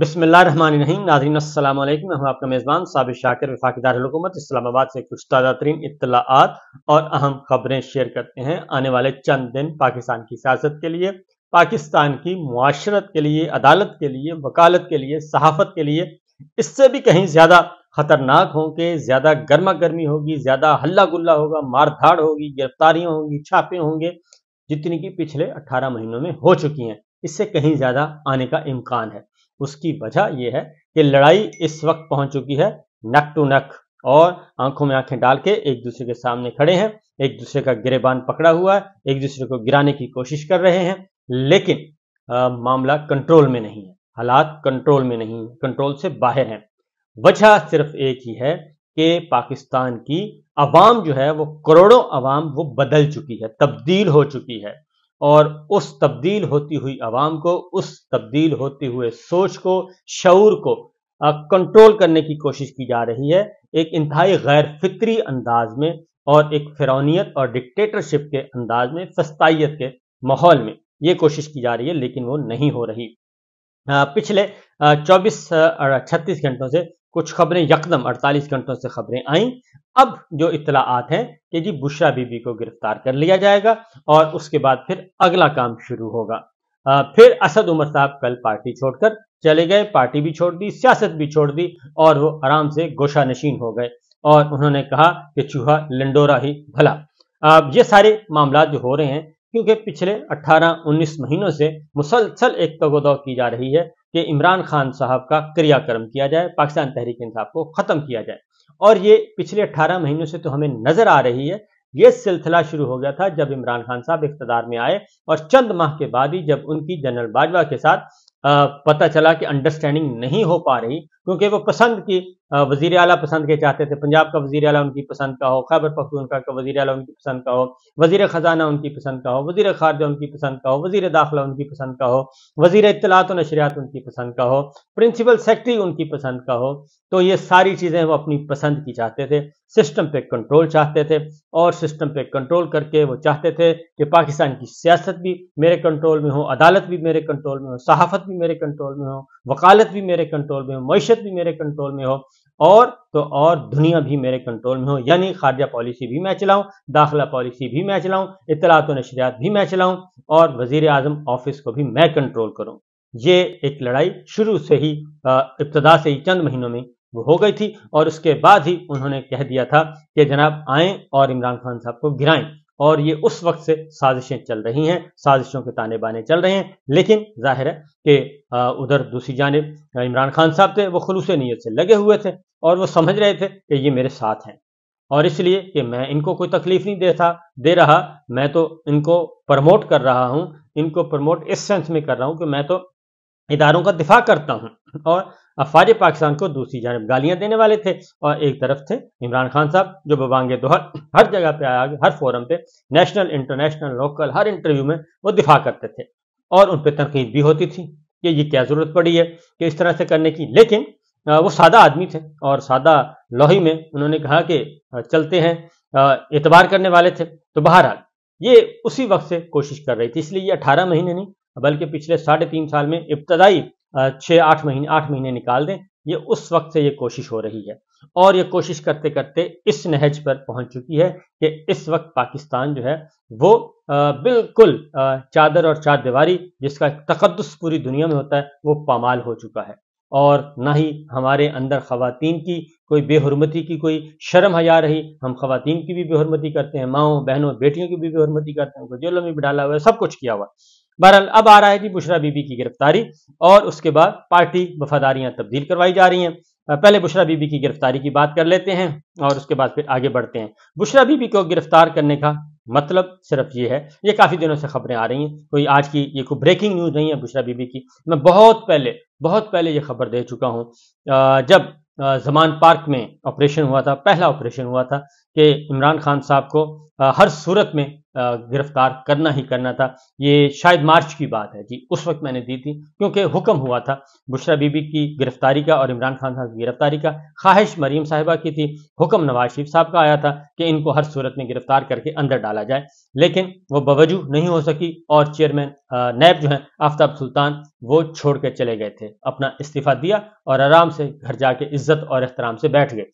बसमिल्लाम नाजरीन अल्लाम हम आपका मेज़बान साबिर शाकिर वफाकदार हुकूमत इस्लामाबाद से कुछ ताज़ा तरीन इतलात और अहम खबरें शेयर करते हैं आने वाले चंद दिन पाकिस्तान की सियासत के लिए पाकिस्तान की माशरत के लिए अदालत के लिए वकालत के लिए सहाफ़त के लिए इससे भी कहीं ज़्यादा ख़तरनाक होंगे ज़्यादा गर्मा गर्मी होगी ज़्यादा हल्ला गुल्ला होगा मार धाड़ होगी गिरफ्तारियाँ होंगी छापे होंगे जितनी कि पिछले अट्ठारह महीनों में हो चुकी हैं इससे कहीं ज़्यादा आने का इम्कान है उसकी वजह यह है कि लड़ाई इस वक्त पहुंच चुकी है नक टू नक और आंखों में आंखें डाल के एक दूसरे के सामने खड़े हैं एक दूसरे का गिरेबान पकड़ा हुआ है एक दूसरे को गिराने की कोशिश कर रहे हैं लेकिन आ, मामला कंट्रोल में नहीं है हालात कंट्रोल में नहीं कंट्रोल से बाहर हैं वजह सिर्फ एक ही है कि पाकिस्तान की अवाम जो है वो करोड़ों अवाम वो बदल चुकी है तब्दील हो चुकी है और उस तब्दील होती हुई आवाम को उस तब्दील होते हुए सोच को शूर को कंट्रोल करने की कोशिश की जा रही है एक इंतहाई गैर फित्री अंदाज में और एक फिरौनीत और डिक्टेटरशिप के अंदाज में फस्ताइत के माहौल में ये कोशिश की जा रही है लेकिन वो नहीं हो रही पिछले 24 छत्तीस घंटों से कुछ खबरें यकदम 48 घंटों से खबरें आईं अब जो इतलाआत हैं कि जी बुशरा बीबी को गिरफ्तार कर लिया जाएगा और उसके बाद फिर अगला काम शुरू होगा फिर असद उमर साहब कल पार्टी छोड़कर चले गए पार्टी भी छोड़ दी सियासत भी छोड़ दी और वो आराम से गोशा नशीन हो गए और उन्होंने कहा कि चूहा लंडोरा ही भला अब ये सारे मामला जो हो रहे हैं क्योंकि पिछले 18-19 महीनों से मुसलसल एक तगोदौ की जा रही है कि इमरान खान साहब का क्रियाक्रम किया जाए पाकिस्तान तहरीक इंसाफ को ख़त्म किया जाए और ये पिछले 18 महीनों से तो हमें नजर आ रही है ये सिलसिला शुरू हो गया था जब इमरान खान साहब इकतदार में आए और चंद माह के बाद ही जब उनकी जनरल बाजवा के साथ पता चला कि अंडरस्टैंडिंग नहीं हो पा रही क्योंकि वो पसंद की वजीर अला पसंद के चाहते थे पंजाब का वजी अला उनकी पसंद का हो खैबर पखतून का वजी अला उनकी पसंद का हो वजी ख़जाना उनकी पसंद का हो वजी खारजा उनकी पसंद का हो वजी दाखिला उनकी पसंद का हो वजी इतलात और नशरियात उनकी पसंद का हो प्रिंसिपल सेक्रेटरी उनकी पसंद का हो तो ये सारी चीज़ें वो अपनी पसंद की चाहते थे सिस्टम पे कंट्रोल चाहते थे और सिस्टम पे कंट्रोल करके वो चाहते थे कि पाकिस्तान की सियासत भी मेरे कंट्रोल में हो अदालत भी मेरे कंट्रोल में हो सहाफत भी मेरे कंट्रोल में हो वकालत भी मेरे कंट्रोल में हो मीशत भी मेरे कंट्रोल में हो और तो और दुनिया भी मेरे कंट्रोल में हो यानी खारजा पॉलिसी भी मैं चलाऊं दाखिला पॉलिसी भी मैं चलाऊं इतलात नशरियात भी मैं चलाऊं और वजीर आजम ऑफिस को भी मैं कंट्रोल करूं ये एक लड़ाई शुरू से ही इब्तदा से ही चंद महीनों में वो हो गई थी और उसके बाद ही उन्होंने कह दिया था कि जनाब आए और इमरान खान साहब को गिराएं और ये उस वक्त से साजिशें चल रही हैं साजिशों के ताने बाने चल रहे हैं लेकिन जाहिर है कि उधर दूसरी जानब इमरान खान साहब थे वो खलूस नीयत से लगे हुए थे और वो समझ रहे थे कि ये मेरे साथ हैं और इसलिए कि मैं इनको कोई तकलीफ नहीं देता दे रहा मैं तो इनको प्रमोट कर रहा हूँ इनको प्रमोट इस सेंस में कर रहा हूँ कि मैं तो इदारों का दिफा करता हूँ और अफवाज पाकिस्तान को दूसरी जानब गालियां देने वाले थे और एक तरफ थे इमरान खान साहब जो बबांगे दोहर हर जगह पे आया हर फोरम पे नेशनल इंटरनेशनल लोकल हर इंटरव्यू में वो दिफा करते थे और उन पर तनकीद भी होती थी कि ये क्या ज़रूरत पड़ी है कि इस तरह से करने की लेकिन वो सादा आदमी थे और सादा लोही में उन्होंने कहा कि चलते हैं एतबार करने वाले थे तो बहरहाल ये उसी वक्त से कोशिश कर रही थी इसलिए ये अठारह महीने नहीं बल्कि पिछले साढ़े तीन साल में इब्तदाई छः आठ महीने आठ महीने निकाल दें ये उस वक्त से ये कोशिश हो रही है और ये कोशिश करते करते इस नहज पर पहुंच चुकी है कि इस वक्त पाकिस्तान जो है वो बिल्कुल चादर और चार दीवारी जिसका तकदस पूरी दुनिया में होता है वो पामाल हो चुका है और ना ही हमारे अंदर खातन की कोई बेहरमती की कोई शर्म हया रही हम खातन की भी बेहरमती करते हैं माओ बहनों बेटियों की भी बेहरमती करते हैं उनको जेलों में भी डाला हुआ है सब कुछ किया हुआ बहरहाल अब आ रहा है जी बुशरा बीबी की गिरफ्तारी और उसके बाद पार्टी वफादारियां तब्दील करवाई जा रही हैं पहले बुशरा बीबी की गिरफ्तारी की बात कर लेते हैं और उसके बाद फिर आगे बढ़ते हैं बुशरा बीबी को गिरफ्तार करने का मतलब सिर्फ ये है ये काफ़ी दिनों से खबरें आ रही हैं कोई आज की ये कोई ब्रेकिंग न्यूज़ नहीं है बुशरा बीबी की मैं बहुत पहले बहुत पहले ये खबर दे चुका हूं जब जमान पार्क में ऑपरेशन हुआ था पहला ऑपरेशन हुआ था कि इमरान खान साहब को हर सूरत में गिरफ्तार करना ही करना था ये शायद मार्च की बात है जी उस वक्त मैंने दी थी क्योंकि हुक्म हुआ था बुशरा बीबी की गिरफ्तारी का और इमरान खान साहब की गिरफ्तारी का ख्वाहिश मरीम साहिबा की थी हुक्म नवाज शरीफ साहब का आया था कि इनको हर सूरत में गिरफ्तार करके अंदर डाला जाए लेकिन वो बवजू नहीं हो सकी और चेयरमैन नैब जो है आफ्ताब सुल्तान वो छोड़ कर चले गए थे अपना इस्तीफा दिया और आराम से घर जाके इज्जत और एहतराम से बैठ गए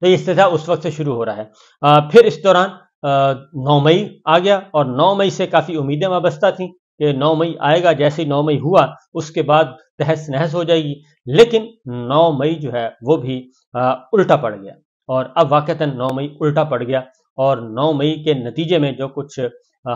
तो ये इस्तीफा उस वक्त से शुरू हो रहा है आ, फिर इस दौरान नौ मई आ गया और नौ मई से काफ़ी उम्मीदें वाबस्ता थी कि नौ मई आएगा जैसे नौ मई हुआ उसके बाद तहस नहस हो जाएगी लेकिन नौ मई जो है वो भी आ, उल्टा पड़ गया और अब वाक़ता नौ मई उल्टा पड़ गया और नौ मई के नतीजे में जो कुछ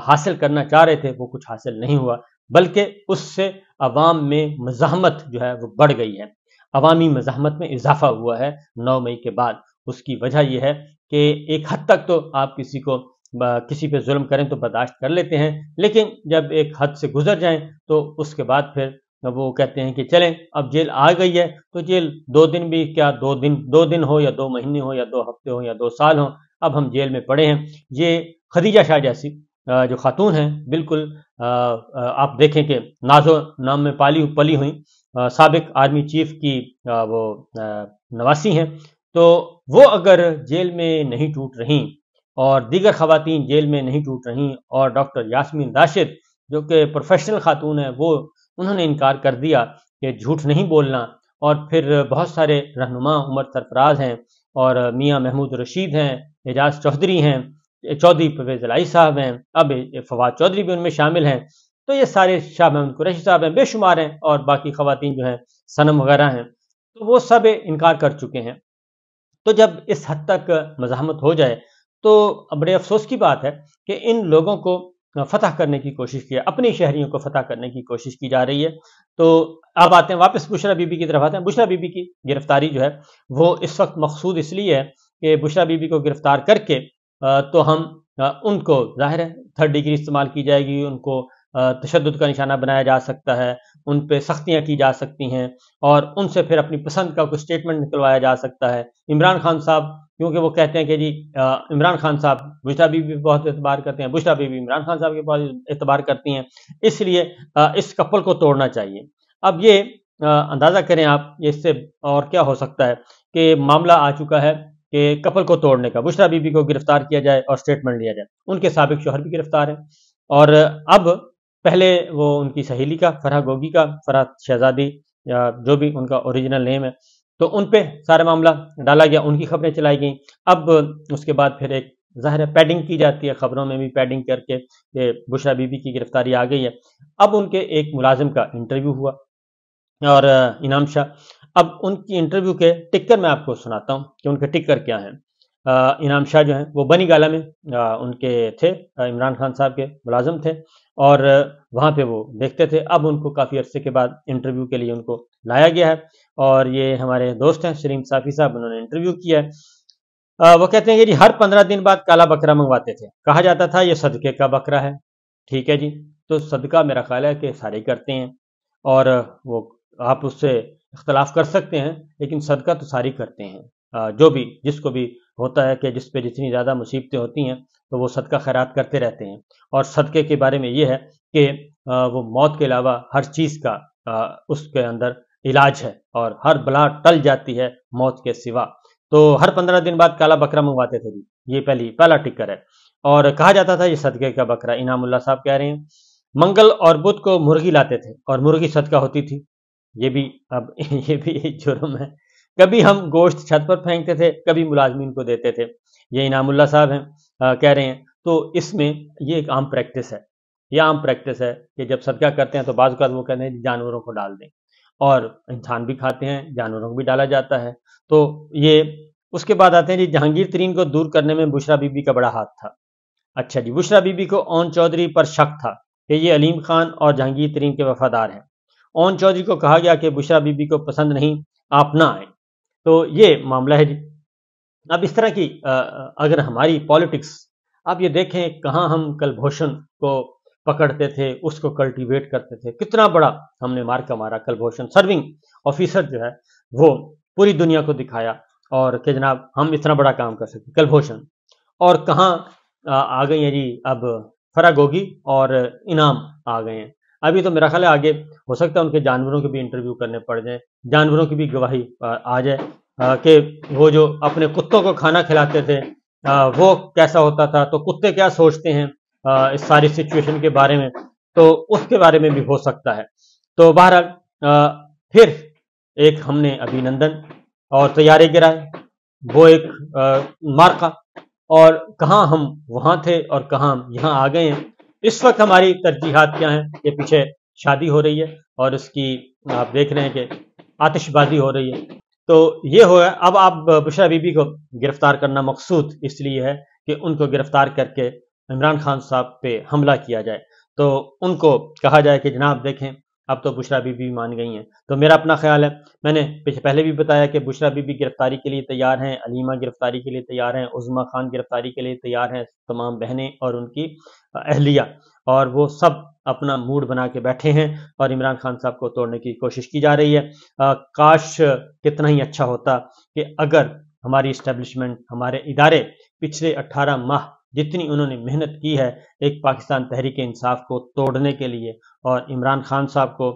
हासिल करना चाह रहे थे वो कुछ हासिल नहीं हुआ बल्कि उससे अवाम में मजामत जो है वो बढ़ गई है अवामी मजामत में इजाफा हुआ है नौ मई के बाद उसकी वजह यह है कि एक हद तक तो आप किसी को किसी पे जुल्म करें तो बर्दाश्त कर लेते हैं लेकिन जब एक हद से गुजर जाएं तो उसके बाद फिर वो कहते हैं कि चलें अब जेल आ गई है तो जेल दो दिन भी क्या दो दिन दो दिन हो या दो महीने हो या दो हफ्ते हो या दो साल हो अब हम जेल में पड़े हैं ये खदीजा शाह जैसी जो खातून हैं बिल्कुल आप देखें कि नाजो नाम में पाली पली हुई सबक आर्मी चीफ की वो नवासी हैं तो वो अगर जेल में नहीं टूट रहीं और दीगर खातन जेल में नहीं टूट रहीं और डॉक्टर यासमीन राशिद जो कि प्रोफेशनल खातून है वो उन्होंने इनकार कर दिया कि झूठ नहीं बोलना और फिर बहुत सारे रहनुमा उमर सरफराज हैं और मियाँ महमूद रशीद हैं एजाज चौधरी हैं चौधरी परवेज लाई साहब हैं अब फवाद चौधरी भी उनमें शामिल हैं तो ये सारे शाह महमूद कुरैशी साहब हैं बेशुमार हैं और बाकी खातन जो हैं सनम वगैरह हैं तो वो सब इनकार कर चुके हैं तो जब इस हद तक मजामत हो जाए तो बड़े अफसोस की बात है कि इन लोगों को फतह करने की कोशिश की अपने शहरियों को फतह करने की कोशिश की जा रही है तो अब आते हैं वापस बुशरा बीबी की तरफ आते हैं बुशरा बीबी की गिरफ्तारी जो है वो इस वक्त मकसूद इसलिए है कि बुशरा बीबी को गिरफ्तार करके तो हम उनको जाहिर है थर्ड डिग्री इस्तेमाल की जाएगी उनको तशद का निशाना बनाया जा सकता है उन पर सख्तियाँ की जा सकती हैं और उनसे फिर अपनी पसंद का कुछ स्टेटमेंट निकलवाया जा सकता है इमरान खान साहब क्योंकि वो कहते हैं कि जी इमरान खान साहब बुशरा बीबी भी बहुत एतबार करते हैं बुशरा बीबी इमरान खान साहब के बहुत एतबार करती हैं इसलिए इस कपल को तोड़ना चाहिए अब ये अंदाज़ा करें आप ये इससे और क्या हो सकता है कि मामला आ चुका है कि कपल को तोड़ने का बुशरा बीबी को गिरफ्तार किया जाए और स्टेटमेंट लिया जाए उनके सबक शोहर भी गिरफ्तार हैं और अब पहले वो उनकी सहेली का फराह गोगी का फराह शहजादी या जो भी उनका ओरिजिनल नेम है तो उन पे सारा मामला डाला गया उनकी खबरें चलाई गई अब उसके बाद फिर एक ज़ाहिर है पैडिंग की जाती है खबरों में भी पैडिंग करके ये बुशरा बीबी की गिरफ्तारी आ गई है अब उनके एक मुलाजिम का इंटरव्यू हुआ और इनाम शाह अब उनकी इंटरव्यू के टिक्कर मैं आपको सुनाता हूँ कि उनके टिक्कर क्या हैं इनाम शाह जो हैं वो बनी गाला में आ, उनके थे इमरान खान साहब के मुलाजम थे और वहाँ पे वो देखते थे अब उनको काफ़ी अरसे के बाद इंटरव्यू के लिए उनको लाया गया है और ये हमारे दोस्त हैं शरीम साफी साहब उन्होंने इंटरव्यू किया है वो कहते हैं कि जी हर पंद्रह दिन बाद काला बकरा मंगवाते थे कहा जाता था ये सदके का बकरा है ठीक है जी तो सदका मेरा ख्याल है कि सारे करते हैं और वो आप उससे इख्तलाफ कर सकते हैं लेकिन सदका तो सारी करते हैं जो भी जिसको भी होता है कि जिस पे जितनी ज़्यादा मुसीबतें होती हैं तो वो सदका खैरात करते रहते हैं और सदक़े के बारे में ये है कि वो मौत के अलावा हर चीज़ का उसके अंदर इलाज है और हर बला टल जाती है मौत के सिवा तो हर पंद्रह दिन बाद काला बकरा मंगवाते थे जी ये पहली पहला टिक्कर है और कहा जाता था ये सदक़े का बकरा इनामुल्ला साहब कह रहे हैं मंगल और बुध को मुर्गी लाते थे और मुर्गी सदका होती थी ये भी अब ये भी जुर्म है कभी हम गोश्त छत पर फेंकते थे कभी मुलाजमीन को देते थे ये इनामुल्ला साहब हैं कह रहे हैं तो इसमें ये एक आम प्रैक्टिस है यह आम प्रैक्टिस है कि जब सदका करते हैं तो बाज़ वो कहते हैं जानवरों को डाल दें और इंसान भी खाते हैं जानवरों को भी डाला जाता है तो ये उसके बाद आते हैं जी जहांगीर तरीन को दूर करने में बुशरा बीबी का बड़ा हाथ था अच्छा जी बुशरा बीबी को ओन चौधरी पर शक था कि ये अलीम खान और जहांगीर तरीन के वफादार हैं ओन चौधरी को कहा गया कि बुशरा बीबी को पसंद नहीं आप ना आए तो ये मामला है जी अब इस तरह की अगर हमारी पॉलिटिक्स आप ये देखें कहाँ हम कलभूषण को पकड़ते थे उसको कल्टीवेट करते थे कितना बड़ा हमने का मारा कलभूषण सर्विंग ऑफिसर जो है वो पूरी दुनिया को दिखाया और के जनाब हम इतना बड़ा काम कर सकते कलभूषण और कहाँ आ गई हैं जी अब फर्क होगी और इनाम आ गए हैं अभी तो मेरा ख्याल है आगे हो सकता है उनके जानवरों के भी इंटरव्यू करने पड़ जाए जानवरों की भी गवाही आ जाए कि वो जो अपने कुत्तों को खाना खिलाते थे आ, वो कैसा होता था तो कुत्ते क्या सोचते हैं आ, इस सारी सिचुएशन के बारे में तो उसके बारे में भी हो सकता है तो बहरहाल फिर एक हमने अभिनंदन और तैयारी गिराए वो एक मार्का और कहाँ हम वहाँ थे और कहाँ हम यहाँ आ गए हैं इस वक्त हमारी तरजीहत क्या हैं ये पीछे शादी हो रही है और उसकी आप देख रहे हैं कि आतिशबाजी हो रही है तो ये हो गया अब आप बुशरा बीबी को गिरफ्तार करना मकसूद इसलिए है कि उनको गिरफ्तार करके इमरान खान साहब पे हमला किया जाए तो उनको कहा जाए कि जनाब देखें अब तो बुशरा बीबी मान गई हैं तो मेरा अपना ख्याल है मैंने पहले भी बताया कि बुशरा बीबी गिरफ्तारी के लिए तैयार हैं अलीमा गिरफ्तारी के लिए तैयार हैं उज़मा खान गिरफ्तारी के लिए तैयार हैं तमाम बहनें और उनकी अहलिया और वो सब अपना मूड बना के बैठे हैं और इमरान खान साहब को तोड़ने की कोशिश की जा रही है आ, काश कितना ही अच्छा होता कि अगर हमारी इस्टेब्लिशमेंट हमारे इदारे पिछले 18 माह जितनी उन्होंने मेहनत की है एक पाकिस्तान तहरीक इंसाफ को तोड़ने के लिए और इमरान खान साहब को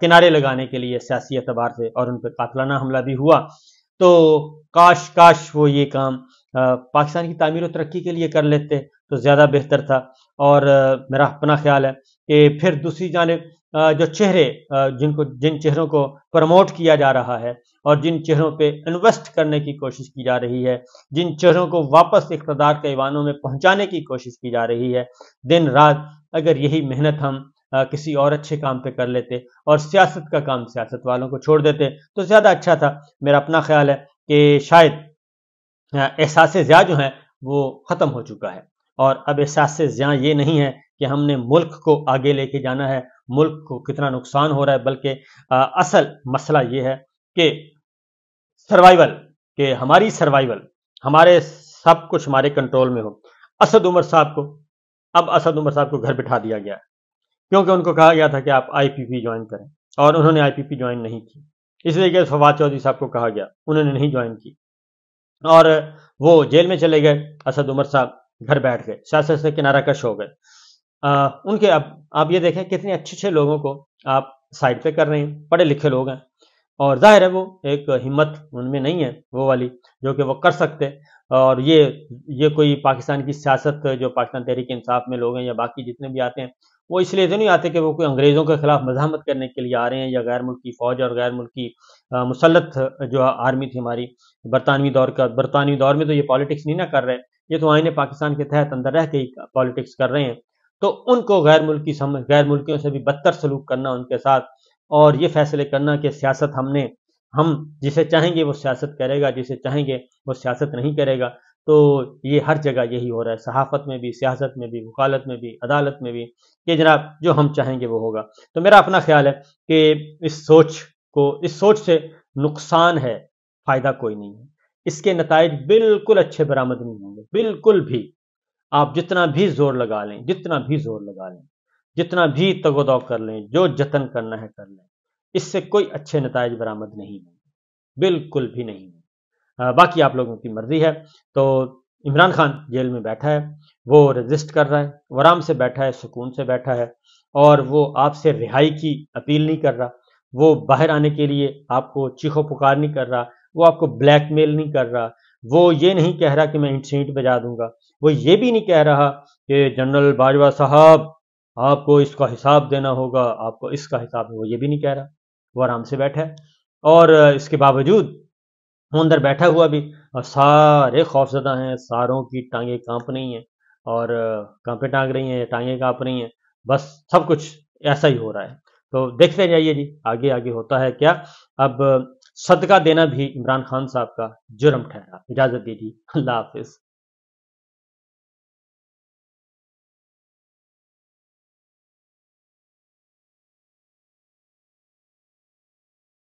किनारे लगाने के लिए सियासी अतबार से और उन पर कातलाना हमला भी हुआ तो काश काश वो ये काम पाकिस्तान की तमीर और तरक्की के लिए कर लेते तो ज़्यादा बेहतर था और मेरा अपना ख्याल है कि फिर दूसरी जानब जो चेहरे जिनको जिन चेहरों को प्रमोट किया जा रहा है और जिन चेहरों पे इन्वेस्ट करने की कोशिश की जा रही है जिन चेहरों को वापस इकतदार के ईवानों में पहुंचाने की कोशिश की जा रही है दिन रात अगर यही मेहनत हम किसी और अच्छे काम पे कर लेते और सियासत का काम सियासत वालों को छोड़ देते तो ज़्यादा अच्छा था मेरा अपना ख्याल है कि शायद एहसास ज़्या जो है वो ख़त्म हो चुका है और अब एहसास ज्या ये नहीं है कि हमने मुल्क को आगे लेके जाना है मुल्क को कितना नुकसान हो रहा है बल्कि असल मसला ये है कि सर्वाइवल के हमारी सर्वाइवल हमारे सब कुछ हमारे कंट्रोल में हो असद उमर साहब को अब असद उमर साहब को घर बिठा दिया गया है क्योंकि उनको कहा गया था कि आप आईपीपी ज्वाइन करें और उन्होंने आईपीपी ज्वाइन नहीं की इसलिए कि फवाद चौधरी साहब को कहा गया उन्होंने नहीं ज्वाइन की और वो जेल में चले गए असद उमर साहब घर बैठ गए शासन से किनारा कश हो गए उनके अब आप ये देखें कितने अच्छे अच्छे लोगों को आप साइड पे कर रहे हैं पढ़े लिखे लोग हैं और जाहिर है वो एक हिम्मत उनमें नहीं है वो वाली जो कि वो कर सकते और ये ये कोई पाकिस्तान की सियासत जो पाकिस्तान तहरीक इंसाफ में लोग हैं या बाकी जितने भी आते हैं वो इसलिए तो नहीं आते कि वो कोई अंग्रेज़ों के खिलाफ मजामत करने के लिए आ रहे हैं या गैर मुल्की फ़ौज और गैर मुल्की मुसलत जो आर्मी थी हमारी बरतानवी दौर का बरतानवी दौर में तो ये पॉलिटिक्स नहीं ना कर रहे ये तो आइने पाकिस्तान के तहत अंदर रह के ही पॉलिटिक्स कर रहे हैं तो उनको गैर मुल्की समझ गैर मुल्कियों से भी बदतर सलूक करना उनके साथ और ये फैसले करना कि सियासत हमने हम जिसे चाहेंगे वो सियासत करेगा जिसे चाहेंगे वो सियासत नहीं करेगा तो ये हर जगह यही हो रहा है सहाफत में भी सियासत में भी वकालत में भी अदालत में भी कि जनाब जो हम चाहेंगे वो होगा तो मेरा अपना ख्याल है कि इस सोच को इस सोच से नुकसान है फ़ायदा कोई नहीं है इसके नतज बिल्कुल अच्छे बरामद नहीं होंगे बिल्कुल भी आप जितना भी जोर लगा लें जितना भी जोर लगा लें जितना भी तगोदौ कर लें जो जतन करना है कर लें इससे कोई अच्छे नतज बरामद नहीं होंगे बिल्कुल भी नहीं होंगे बाकी आप लोगों की मर्जी है तो इमरान खान जेल में बैठा है वो रजिस्ट कर रहा है वो आराम से बैठा है सुकून से बैठा है और वो आपसे रिहाई की अपील नहीं कर रहा वो बाहर आने के लिए आपको चीखो पुकार नहीं कर रहा वो आपको ब्लैकमेल नहीं कर रहा वो ये नहीं कह रहा कि मैं ईंट सीट बजा दूंगा वो ये भी नहीं कह रहा कि जनरल बाजवा साहब आपको इसका हिसाब देना होगा आपको इसका हिसाब वो ये भी नहीं कह रहा वो आराम से बैठा है और इसके बावजूद वो अंदर बैठा हुआ भी और सारे खौफजदा हैं सारों की टांगे कांप रही हैं और कांपे टांग रही हैं टांगे कांप रही हैं बस सब कुछ ऐसा ही हो रहा है तो देखते जाइए जी आगे आगे होता है क्या अब सदका देना भी इमरान खान साहब का जुर्म ठहरा इजाजत दीजिए अल्लाह हाफिज़